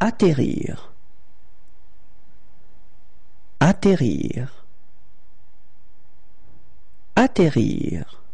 Atterrir. Atterrir. Atterrir.